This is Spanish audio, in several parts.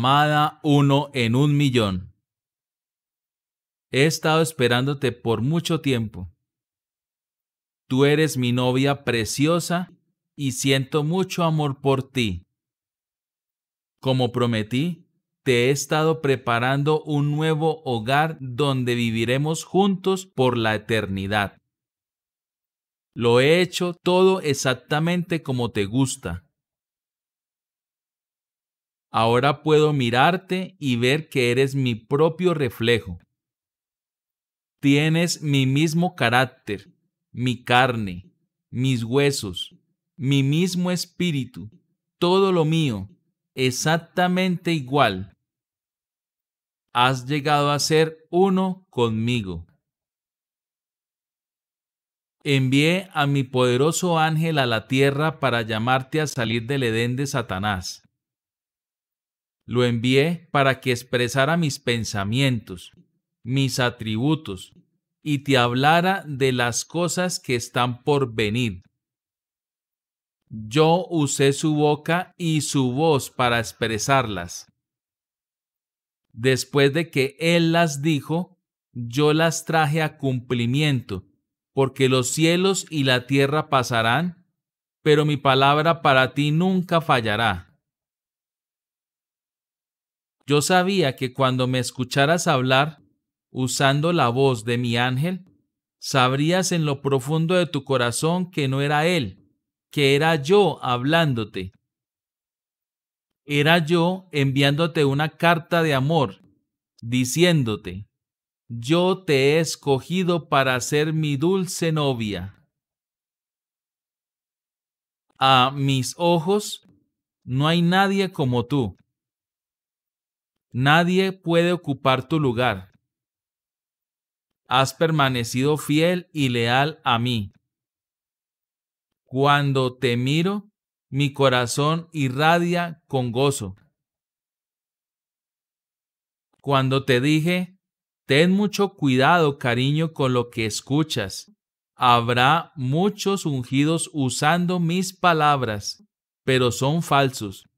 amada uno en un millón. He estado esperándote por mucho tiempo. Tú eres mi novia preciosa y siento mucho amor por ti. Como prometí, te he estado preparando un nuevo hogar donde viviremos juntos por la eternidad. Lo he hecho todo exactamente como te gusta. Ahora puedo mirarte y ver que eres mi propio reflejo. Tienes mi mismo carácter, mi carne, mis huesos, mi mismo espíritu, todo lo mío, exactamente igual. Has llegado a ser uno conmigo. Envié a mi poderoso ángel a la tierra para llamarte a salir del Edén de Satanás. Lo envié para que expresara mis pensamientos, mis atributos, y te hablara de las cosas que están por venir. Yo usé su boca y su voz para expresarlas. Después de que Él las dijo, yo las traje a cumplimiento, porque los cielos y la tierra pasarán, pero mi palabra para ti nunca fallará. Yo sabía que cuando me escucharas hablar, usando la voz de mi ángel, sabrías en lo profundo de tu corazón que no era él, que era yo hablándote. Era yo enviándote una carta de amor, diciéndote, yo te he escogido para ser mi dulce novia. A mis ojos, no hay nadie como tú. Nadie puede ocupar tu lugar. Has permanecido fiel y leal a mí. Cuando te miro, mi corazón irradia con gozo. Cuando te dije, ten mucho cuidado, cariño, con lo que escuchas. Habrá muchos ungidos usando mis palabras, pero son falsos.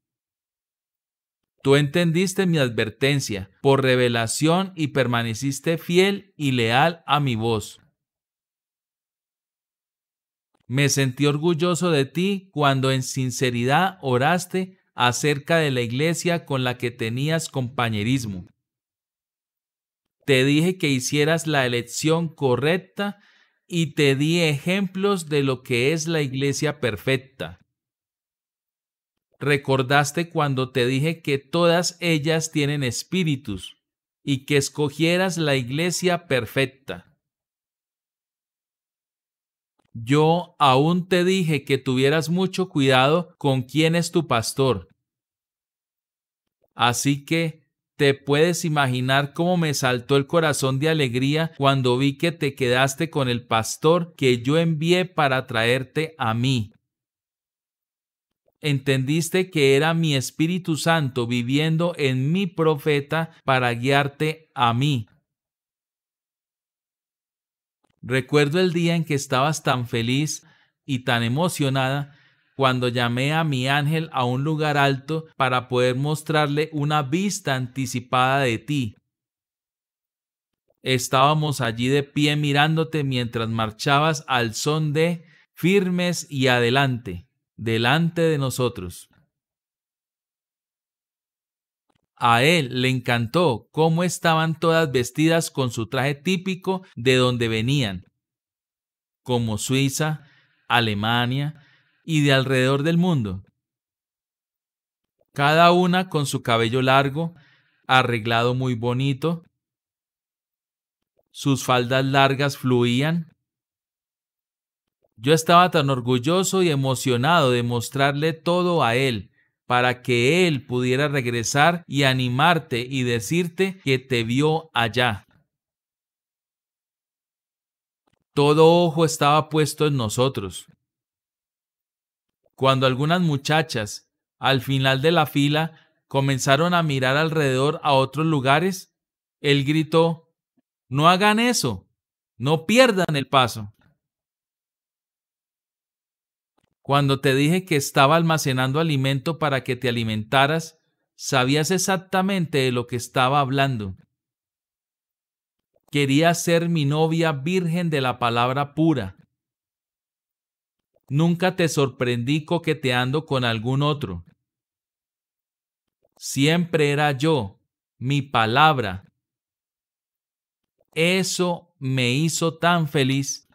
Tú entendiste mi advertencia por revelación y permaneciste fiel y leal a mi voz. Me sentí orgulloso de ti cuando en sinceridad oraste acerca de la iglesia con la que tenías compañerismo. Te dije que hicieras la elección correcta y te di ejemplos de lo que es la iglesia perfecta recordaste cuando te dije que todas ellas tienen espíritus y que escogieras la iglesia perfecta. Yo aún te dije que tuvieras mucho cuidado con quién es tu pastor. Así que te puedes imaginar cómo me saltó el corazón de alegría cuando vi que te quedaste con el pastor que yo envié para traerte a mí entendiste que era mi Espíritu Santo viviendo en mi profeta para guiarte a mí. Recuerdo el día en que estabas tan feliz y tan emocionada cuando llamé a mi ángel a un lugar alto para poder mostrarle una vista anticipada de ti. Estábamos allí de pie mirándote mientras marchabas al son de firmes y adelante delante de nosotros. A él le encantó cómo estaban todas vestidas con su traje típico de donde venían, como Suiza, Alemania y de alrededor del mundo. Cada una con su cabello largo, arreglado muy bonito. Sus faldas largas fluían yo estaba tan orgulloso y emocionado de mostrarle todo a él para que él pudiera regresar y animarte y decirte que te vio allá. Todo ojo estaba puesto en nosotros. Cuando algunas muchachas, al final de la fila, comenzaron a mirar alrededor a otros lugares, él gritó, No hagan eso, no pierdan el paso. Cuando te dije que estaba almacenando alimento para que te alimentaras, sabías exactamente de lo que estaba hablando. Quería ser mi novia virgen de la palabra pura. Nunca te sorprendí coqueteando con algún otro. Siempre era yo, mi palabra. Eso me hizo tan feliz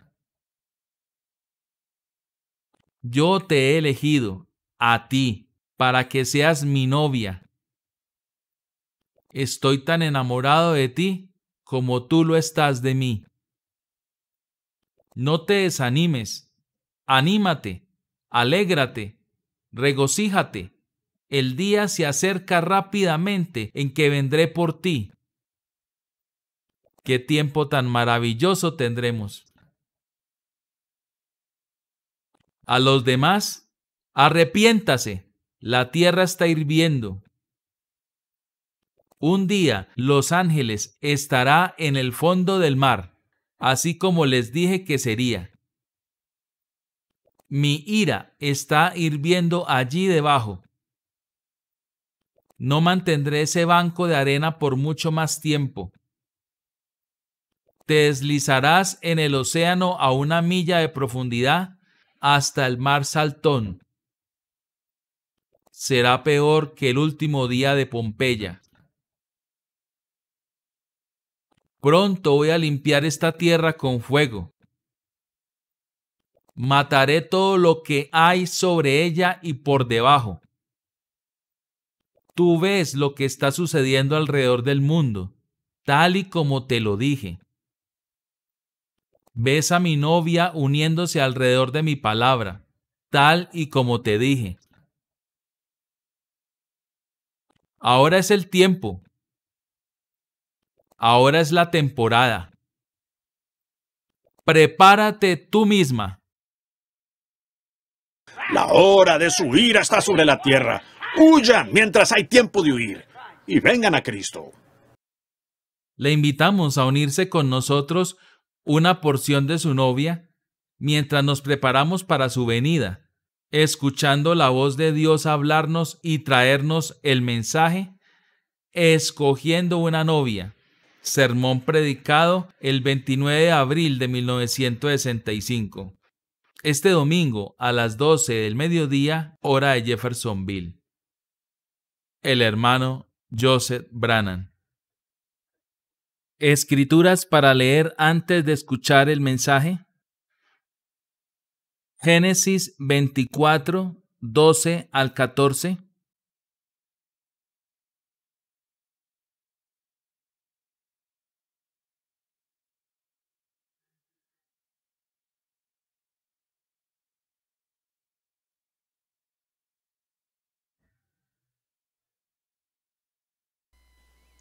yo te he elegido a ti para que seas mi novia. Estoy tan enamorado de ti como tú lo estás de mí. No te desanimes, anímate, alégrate, regocíjate. El día se acerca rápidamente en que vendré por ti. Qué tiempo tan maravilloso tendremos. a los demás, arrepiéntase, la tierra está hirviendo. Un día los ángeles estará en el fondo del mar, así como les dije que sería. Mi ira está hirviendo allí debajo. No mantendré ese banco de arena por mucho más tiempo. Te deslizarás en el océano a una milla de profundidad hasta el mar Saltón. Será peor que el último día de Pompeya. Pronto voy a limpiar esta tierra con fuego. Mataré todo lo que hay sobre ella y por debajo. Tú ves lo que está sucediendo alrededor del mundo, tal y como te lo dije ves a mi novia uniéndose alrededor de mi palabra, tal y como te dije. Ahora es el tiempo. Ahora es la temporada. Prepárate tú misma. La hora de su ira está sobre la tierra. Huyan mientras hay tiempo de huir y vengan a Cristo. Le invitamos a unirse con nosotros una porción de su novia mientras nos preparamos para su venida, escuchando la voz de Dios hablarnos y traernos el mensaje, escogiendo una novia. Sermón predicado el 29 de abril de 1965. Este domingo a las 12 del mediodía, hora de Jeffersonville. El hermano Joseph Brannan. Escrituras para leer antes de escuchar el mensaje. Génesis 24, 12 al 14.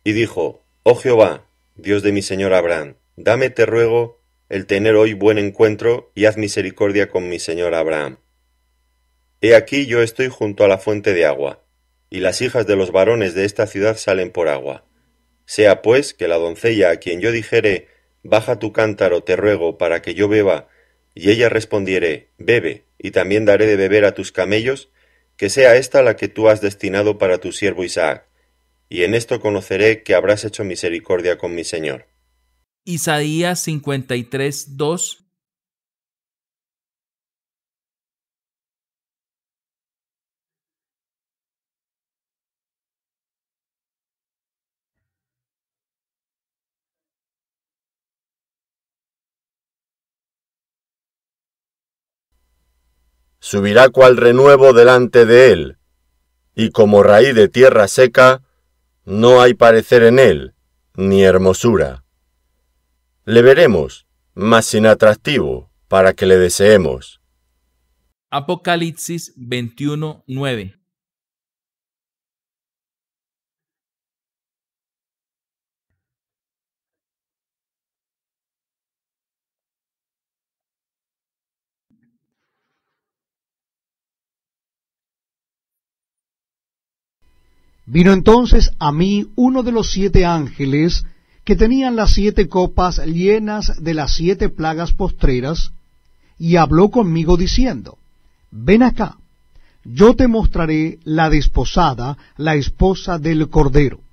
Y dijo, Oh Jehová, Dios de mi señor Abraham, dame, te ruego, el tener hoy buen encuentro y haz misericordia con mi señor Abraham. He aquí yo estoy junto a la fuente de agua, y las hijas de los varones de esta ciudad salen por agua. Sea pues que la doncella a quien yo dijere, baja tu cántaro, te ruego, para que yo beba, y ella respondiere, bebe, y también daré de beber a tus camellos, que sea esta la que tú has destinado para tu siervo Isaac, y en esto conoceré que habrás hecho misericordia con mi Señor. Isaías 53, 2 Subirá cual renuevo delante de él, y como raíz de tierra seca, no hay parecer en él, ni hermosura. Le veremos, mas sin atractivo, para que le deseemos. Apocalipsis 21:9 Vino entonces a mí uno de los siete ángeles que tenían las siete copas llenas de las siete plagas postreras, y habló conmigo diciendo, Ven acá, yo te mostraré la desposada, la esposa del Cordero.